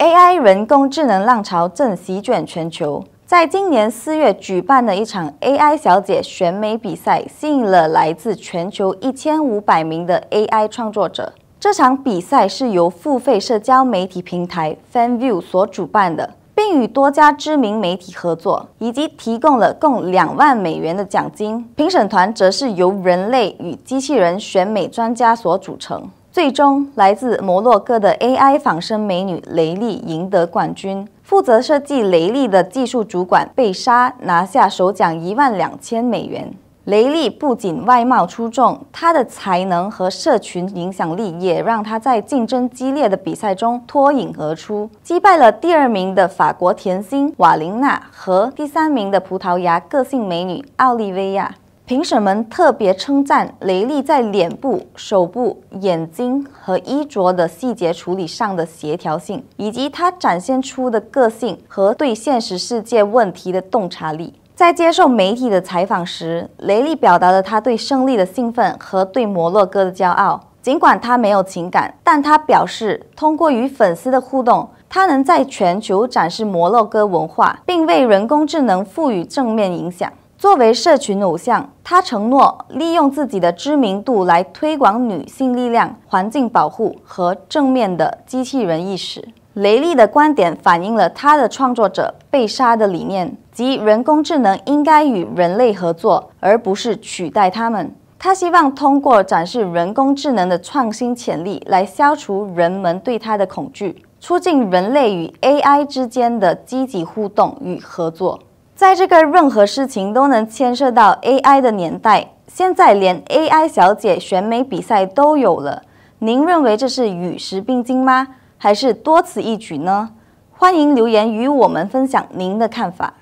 AI 人工智能浪潮正席卷全球。在今年四月举办的一场 AI 小姐选美比赛，吸引了来自全球一千五百名的 AI 创作者。这场比赛是由付费社交媒体平台 FanView 所主办的，并与多家知名媒体合作，以及提供了共两万美元的奖金。评审团则是由人类与机器人选美专家所组成。最终，来自摩洛哥的 AI 仿生美女雷利赢得冠军。负责设计雷利的技术主管贝杀，拿下首奖一万两千美元。雷利不仅外貌出众，她的才能和社群影响力也让她在竞争激烈的比赛中脱颖而出，击败了第二名的法国甜心瓦琳娜和第三名的葡萄牙个性美女奥利维亚。评审们特别称赞雷利在脸部、手部、眼睛和衣着的细节处理上的协调性，以及他展现出的个性和对现实世界问题的洞察力。在接受媒体的采访时，雷利表达了他对胜利的兴奋和对摩洛哥的骄傲。尽管他没有情感，但他表示，通过与粉丝的互动，他能在全球展示摩洛哥文化，并为人工智能赋予正面影响。作为社群偶像，他承诺利用自己的知名度来推广女性力量、环境保护和正面的机器人意识。雷利的观点反映了他的创作者被杀的理念，即人工智能应该与人类合作，而不是取代他们。他希望通过展示人工智能的创新潜力来消除人们对它的恐惧，促进人类与 AI 之间的积极互动与合作。在这个任何事情都能牵涉到 AI 的年代，现在连 AI 小姐选美比赛都有了。您认为这是与时并进吗，还是多此一举呢？欢迎留言与我们分享您的看法。